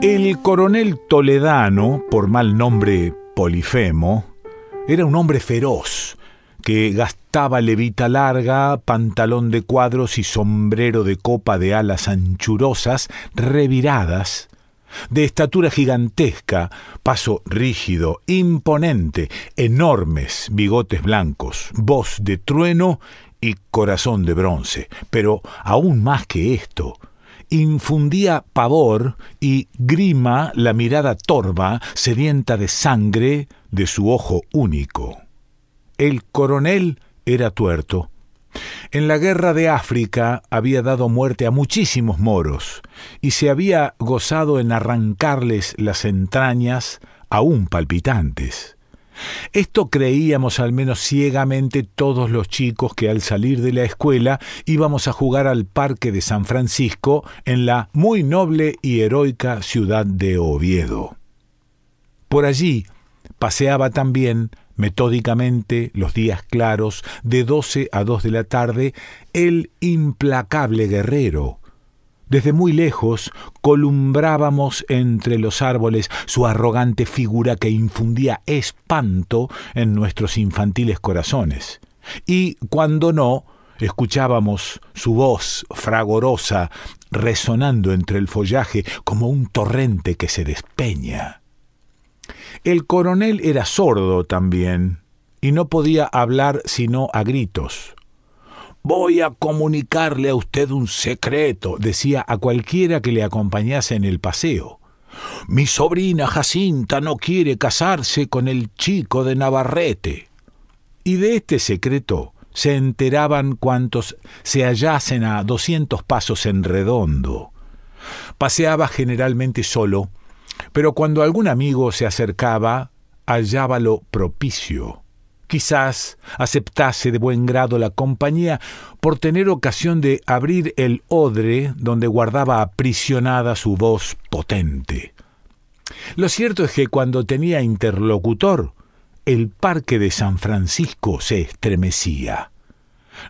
El coronel Toledano, por mal nombre Polifemo, era un hombre feroz, que gastaba levita larga, pantalón de cuadros y sombrero de copa de alas anchurosas, reviradas, de estatura gigantesca, paso rígido, imponente, enormes bigotes blancos, voz de trueno y corazón de bronce. Pero aún más que esto, infundía pavor y grima la mirada torva, sedienta de sangre, de su ojo único. El coronel era tuerto. En la guerra de África había dado muerte a muchísimos moros y se había gozado en arrancarles las entrañas aún palpitantes. Esto creíamos al menos ciegamente todos los chicos que al salir de la escuela íbamos a jugar al Parque de San Francisco en la muy noble y heroica ciudad de Oviedo. Por allí paseaba también, metódicamente, los días claros, de doce a dos de la tarde, el implacable guerrero, desde muy lejos columbrábamos entre los árboles su arrogante figura que infundía espanto en nuestros infantiles corazones. Y cuando no, escuchábamos su voz fragorosa resonando entre el follaje como un torrente que se despeña. El coronel era sordo también y no podía hablar sino a gritos. Voy a comunicarle a usted un secreto, decía a cualquiera que le acompañase en el paseo. Mi sobrina Jacinta no quiere casarse con el chico de Navarrete. Y de este secreto se enteraban cuantos se hallasen a doscientos pasos en redondo. Paseaba generalmente solo, pero cuando algún amigo se acercaba, hallábalo propicio. Quizás aceptase de buen grado la compañía por tener ocasión de abrir el odre donde guardaba aprisionada su voz potente. Lo cierto es que cuando tenía interlocutor, el parque de San Francisco se estremecía.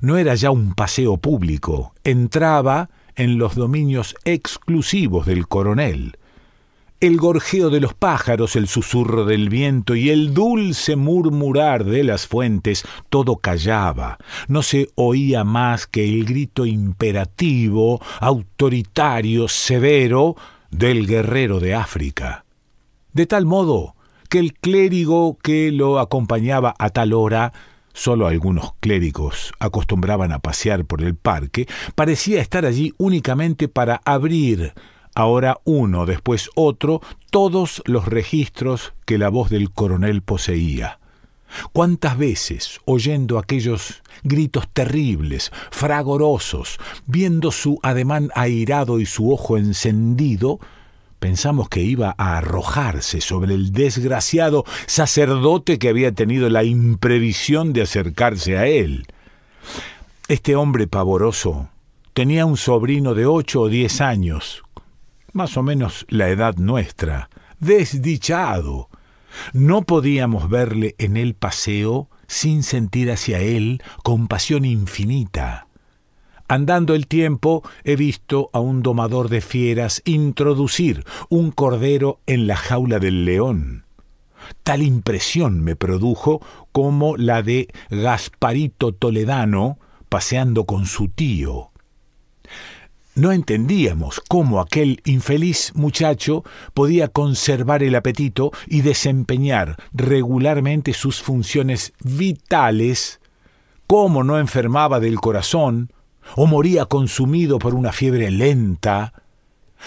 No era ya un paseo público, entraba en los dominios exclusivos del coronel el gorjeo de los pájaros, el susurro del viento y el dulce murmurar de las fuentes, todo callaba. No se oía más que el grito imperativo, autoritario, severo, del guerrero de África. De tal modo que el clérigo que lo acompañaba a tal hora solo algunos clérigos acostumbraban a pasear por el parque, parecía estar allí únicamente para abrir ahora uno, después otro, todos los registros que la voz del coronel poseía. ¿Cuántas veces, oyendo aquellos gritos terribles, fragorosos, viendo su ademán airado y su ojo encendido, pensamos que iba a arrojarse sobre el desgraciado sacerdote que había tenido la imprevisión de acercarse a él? Este hombre pavoroso tenía un sobrino de ocho o diez años, más o menos la edad nuestra, desdichado. No podíamos verle en el paseo sin sentir hacia él compasión infinita. Andando el tiempo he visto a un domador de fieras introducir un cordero en la jaula del león. Tal impresión me produjo como la de Gasparito Toledano paseando con su tío. No entendíamos cómo aquel infeliz muchacho podía conservar el apetito y desempeñar regularmente sus funciones vitales, cómo no enfermaba del corazón o moría consumido por una fiebre lenta,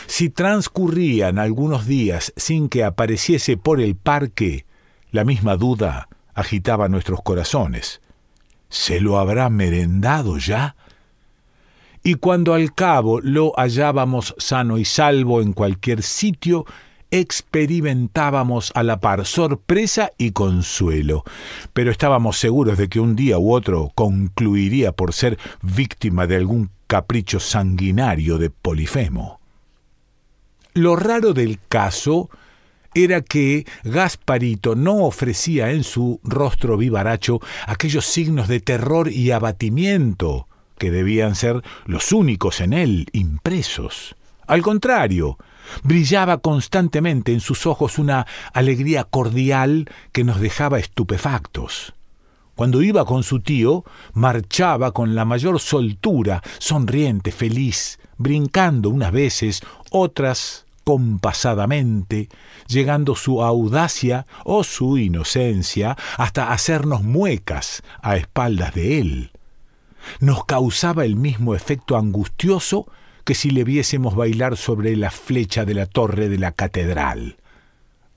si transcurrían algunos días sin que apareciese por el parque, la misma duda agitaba nuestros corazones. ¿Se lo habrá merendado ya? y cuando al cabo lo hallábamos sano y salvo en cualquier sitio, experimentábamos a la par sorpresa y consuelo, pero estábamos seguros de que un día u otro concluiría por ser víctima de algún capricho sanguinario de Polifemo. Lo raro del caso era que Gasparito no ofrecía en su rostro vivaracho aquellos signos de terror y abatimiento que debían ser los únicos en él impresos. Al contrario, brillaba constantemente en sus ojos una alegría cordial que nos dejaba estupefactos. Cuando iba con su tío, marchaba con la mayor soltura, sonriente, feliz, brincando unas veces, otras compasadamente, llegando su audacia o su inocencia hasta hacernos muecas a espaldas de él nos causaba el mismo efecto angustioso que si le viésemos bailar sobre la flecha de la torre de la catedral.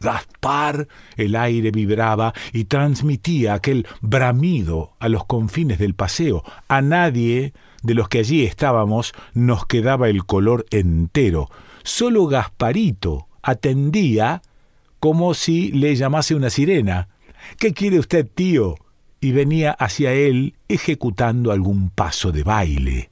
Gaspar, el aire vibraba y transmitía aquel bramido a los confines del paseo. A nadie de los que allí estábamos nos quedaba el color entero. Solo Gasparito atendía como si le llamase una sirena. ¿Qué quiere usted, tío? y venía hacia él ejecutando algún paso de baile.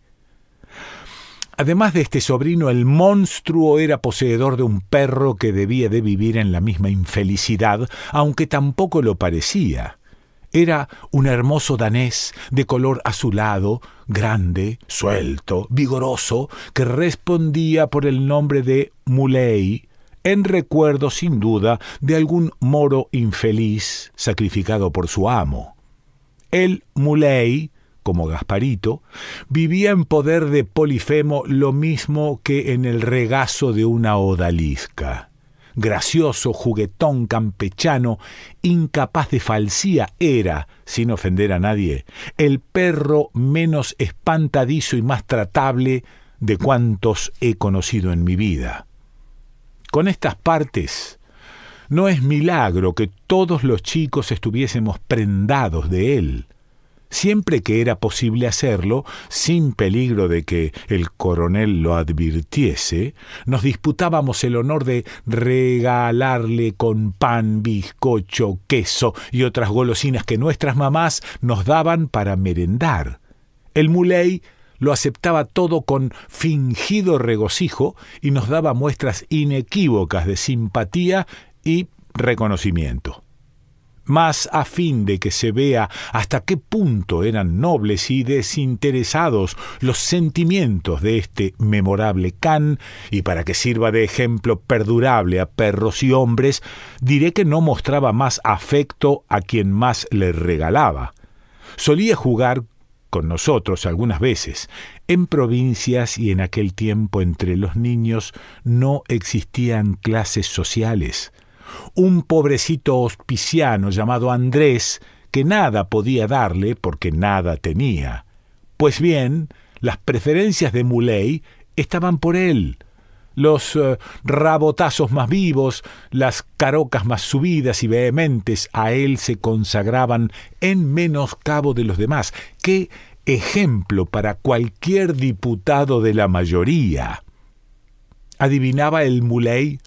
Además de este sobrino, el monstruo era poseedor de un perro que debía de vivir en la misma infelicidad, aunque tampoco lo parecía. Era un hermoso danés de color azulado, grande, suelto, vigoroso, que respondía por el nombre de Muley, en recuerdo sin duda de algún moro infeliz sacrificado por su amo. El Muley, como Gasparito, vivía en poder de Polifemo lo mismo que en el regazo de una odalisca. Gracioso, juguetón, campechano, incapaz de falsía, era, sin ofender a nadie, el perro menos espantadizo y más tratable de cuantos he conocido en mi vida. Con estas partes, no es milagro que todos los chicos estuviésemos prendados de él, siempre que era posible hacerlo, sin peligro de que el coronel lo advirtiese, nos disputábamos el honor de regalarle con pan, bizcocho, queso y otras golosinas que nuestras mamás nos daban para merendar. El muley lo aceptaba todo con fingido regocijo y nos daba muestras inequívocas de simpatía y reconocimiento. Mas a fin de que se vea hasta qué punto eran nobles y desinteresados los sentimientos de este memorable Can, y para que sirva de ejemplo perdurable a perros y hombres, diré que no mostraba más afecto a quien más le regalaba. Solía jugar con nosotros algunas veces. En provincias y en aquel tiempo entre los niños no existían clases sociales un pobrecito hospiciano llamado Andrés, que nada podía darle porque nada tenía. Pues bien, las preferencias de Muley estaban por él. Los eh, rabotazos más vivos, las carocas más subidas y vehementes a él se consagraban en menoscabo de los demás. ¡Qué ejemplo para cualquier diputado de la mayoría! Adivinaba el Muley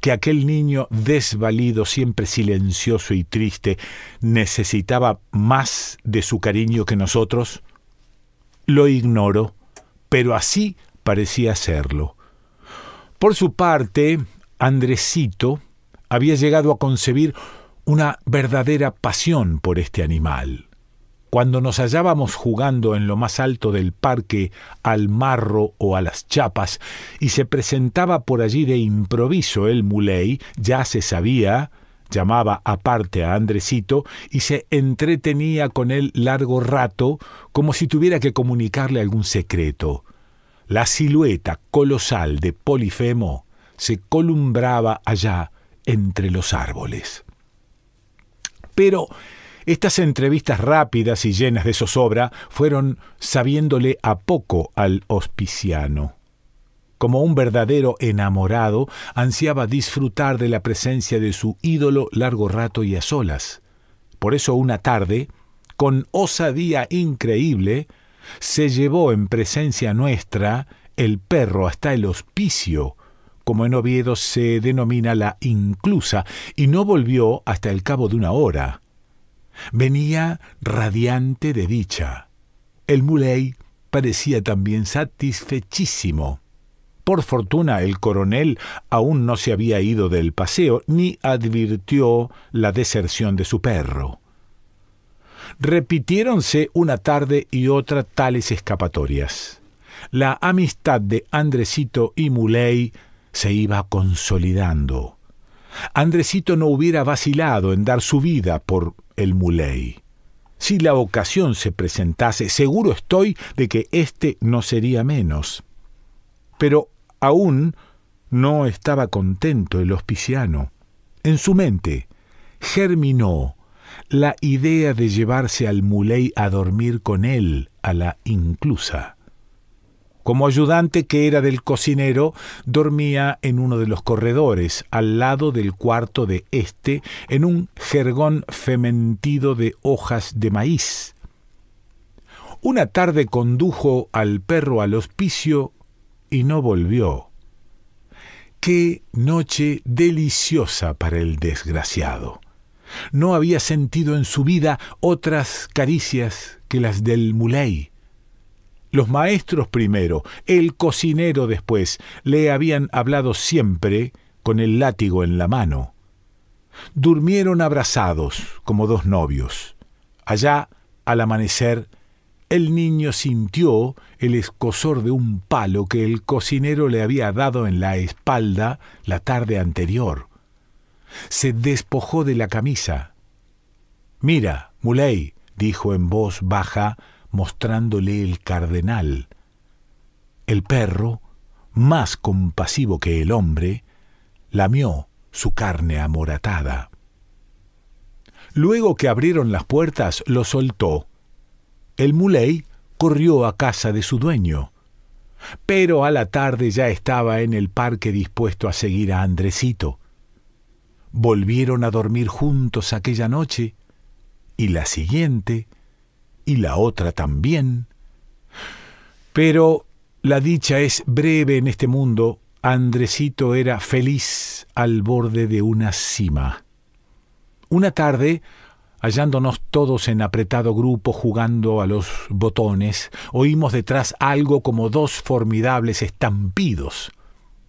que aquel niño desvalido, siempre silencioso y triste, necesitaba más de su cariño que nosotros? Lo ignoro, pero así parecía serlo. Por su parte, Andresito había llegado a concebir una verdadera pasión por este animal. Cuando nos hallábamos jugando en lo más alto del parque al marro o a las chapas, y se presentaba por allí de improviso el muley, ya se sabía, llamaba aparte a Andresito y se entretenía con él largo rato, como si tuviera que comunicarle algún secreto. La silueta colosal de Polifemo se columbraba allá entre los árboles. Pero estas entrevistas rápidas y llenas de zozobra fueron sabiéndole a poco al hospiciano. Como un verdadero enamorado, ansiaba disfrutar de la presencia de su ídolo largo rato y a solas. Por eso una tarde, con osadía increíble, se llevó en presencia nuestra el perro hasta el hospicio, como en Oviedo se denomina la inclusa, y no volvió hasta el cabo de una hora. Venía radiante de dicha. El muley parecía también satisfechísimo. Por fortuna el coronel aún no se había ido del paseo ni advirtió la deserción de su perro. Repitiéronse una tarde y otra tales escapatorias. La amistad de Andresito y Muley se iba consolidando. Andresito no hubiera vacilado en dar su vida por el Muley. Si la ocasión se presentase, seguro estoy de que éste no sería menos. Pero aún no estaba contento el hospiciano. En su mente germinó la idea de llevarse al Muley a dormir con él a la inclusa. Como ayudante que era del cocinero, dormía en uno de los corredores, al lado del cuarto de este, en un jergón fementido de hojas de maíz. Una tarde condujo al perro al hospicio y no volvió. Qué noche deliciosa para el desgraciado. No había sentido en su vida otras caricias que las del muley los maestros primero, el cocinero después, le habían hablado siempre con el látigo en la mano. Durmieron abrazados como dos novios. Allá, al amanecer, el niño sintió el escosor de un palo que el cocinero le había dado en la espalda la tarde anterior. Se despojó de la camisa. Mira, Muley, dijo en voz baja mostrándole el cardenal. El perro, más compasivo que el hombre, lamió su carne amoratada. Luego que abrieron las puertas, lo soltó. El muley corrió a casa de su dueño. Pero a la tarde ya estaba en el parque dispuesto a seguir a Andresito. Volvieron a dormir juntos aquella noche y la siguiente y la otra también. Pero la dicha es breve en este mundo. Andresito era feliz al borde de una cima. Una tarde, hallándonos todos en apretado grupo jugando a los botones, oímos detrás algo como dos formidables estampidos.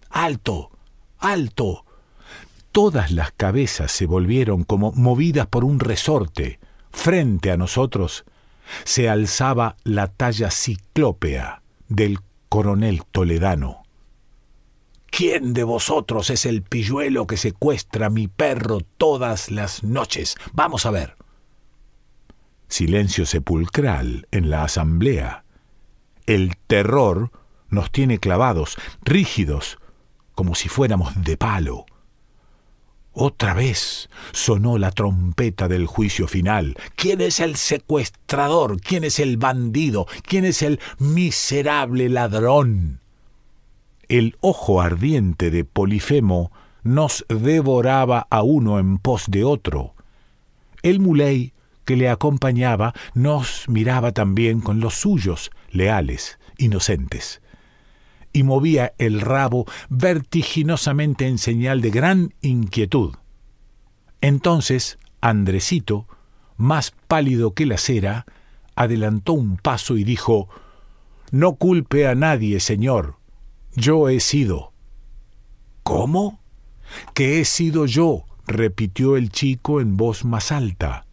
¡Alto! ¡Alto! Todas las cabezas se volvieron como movidas por un resorte. Frente a nosotros se alzaba la talla ciclópea del coronel toledano. ¿Quién de vosotros es el pilluelo que secuestra a mi perro todas las noches? Vamos a ver. Silencio sepulcral en la asamblea. El terror nos tiene clavados, rígidos, como si fuéramos de palo. Otra vez sonó la trompeta del juicio final. ¿Quién es el secuestrador? ¿Quién es el bandido? ¿Quién es el miserable ladrón? El ojo ardiente de Polifemo nos devoraba a uno en pos de otro. El muley que le acompañaba nos miraba también con los suyos, leales, inocentes y movía el rabo vertiginosamente en señal de gran inquietud. Entonces, Andresito, más pálido que la cera, adelantó un paso y dijo No culpe a nadie, señor. Yo he sido. ¿Cómo? ¿Qué he sido yo, repitió el chico en voz más alta.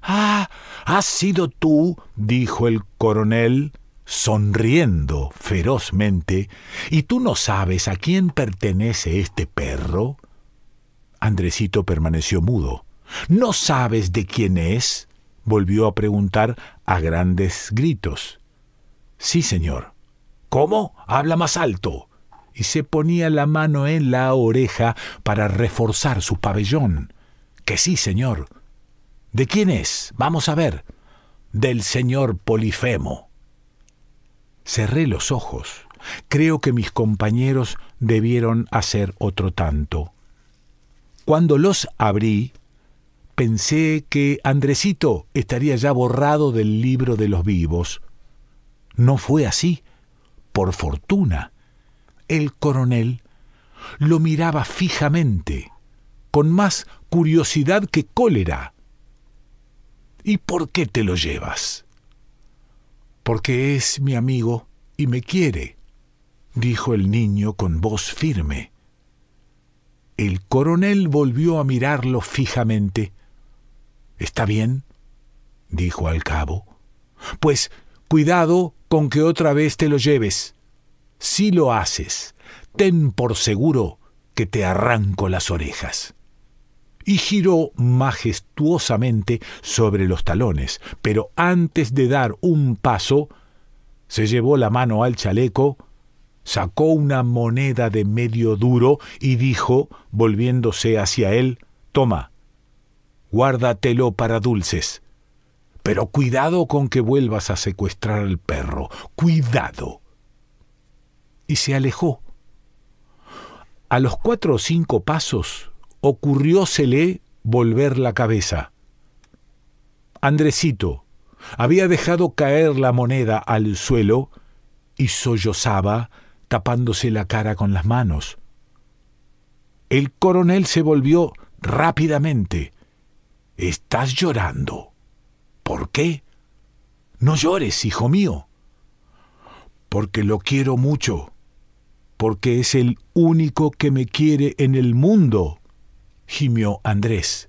Ah, has sido tú, dijo el coronel, sonriendo ferozmente, ¿y tú no sabes a quién pertenece este perro? Andresito permaneció mudo. ¿No sabes de quién es? volvió a preguntar a grandes gritos. Sí, señor. ¿Cómo? Habla más alto. Y se ponía la mano en la oreja para reforzar su pabellón. Que sí, señor. ¿De quién es? Vamos a ver. Del señor Polifemo. Cerré los ojos. Creo que mis compañeros debieron hacer otro tanto. Cuando los abrí, pensé que Andresito estaría ya borrado del libro de los vivos. No fue así. Por fortuna, el coronel lo miraba fijamente, con más curiosidad que cólera. ¿Y por qué te lo llevas? porque es mi amigo y me quiere, dijo el niño con voz firme. El coronel volvió a mirarlo fijamente. ¿Está bien? dijo al cabo. Pues cuidado con que otra vez te lo lleves. Si lo haces, ten por seguro que te arranco las orejas y giró majestuosamente sobre los talones, pero antes de dar un paso, se llevó la mano al chaleco, sacó una moneda de medio duro y dijo, volviéndose hacia él, Toma, guárdatelo para dulces. Pero cuidado con que vuelvas a secuestrar al perro, cuidado. Y se alejó. A los cuatro o cinco pasos, ocurriósele volver la cabeza. Andresito había dejado caer la moneda al suelo y sollozaba tapándose la cara con las manos. El coronel se volvió rápidamente. Estás llorando. ¿Por qué? No llores, hijo mío. Porque lo quiero mucho. Porque es el único que me quiere en el mundo, gimió Andrés.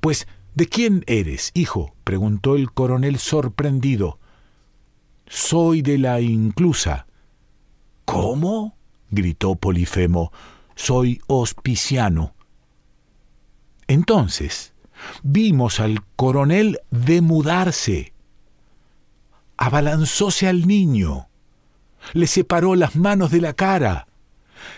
Pues, ¿de quién eres, hijo? preguntó el coronel sorprendido. Soy de la inclusa. ¿Cómo? gritó Polifemo. Soy hospiciano. Entonces, vimos al coronel demudarse. Abalanzóse al niño. Le separó las manos de la cara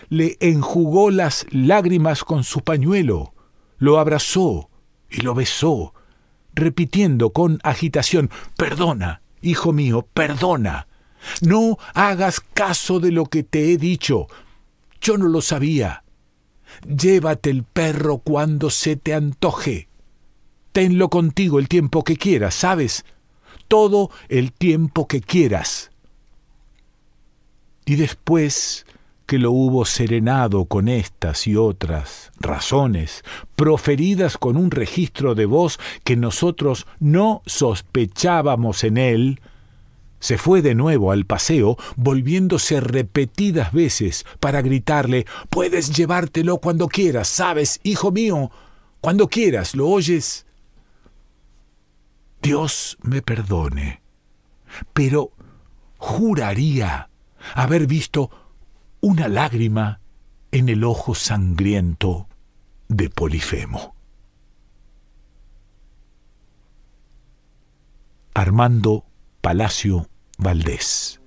le enjugó las lágrimas con su pañuelo, lo abrazó y lo besó, repitiendo con agitación, Perdona, hijo mío, perdona. No hagas caso de lo que te he dicho. Yo no lo sabía. Llévate el perro cuando se te antoje. Tenlo contigo el tiempo que quieras, ¿sabes? Todo el tiempo que quieras. Y después que lo hubo serenado con estas y otras razones, proferidas con un registro de voz que nosotros no sospechábamos en él, se fue de nuevo al paseo, volviéndose repetidas veces para gritarle Puedes llevártelo cuando quieras, sabes, hijo mío, cuando quieras, ¿lo oyes? Dios me perdone, pero juraría haber visto una lágrima en el ojo sangriento de Polifemo. Armando Palacio Valdés